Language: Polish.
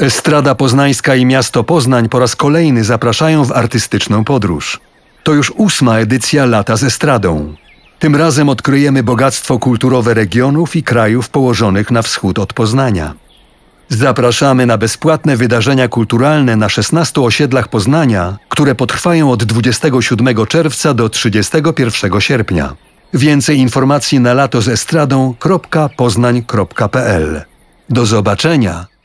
Estrada Poznańska i miasto Poznań po raz kolejny zapraszają w artystyczną podróż. To już ósma edycja Lata ze Estradą. Tym razem odkryjemy bogactwo kulturowe regionów i krajów położonych na wschód od Poznania. Zapraszamy na bezpłatne wydarzenia kulturalne na 16 osiedlach Poznania, które potrwają od 27 czerwca do 31 sierpnia. Więcej informacji na lato z estradą.poznań.pl. Do zobaczenia!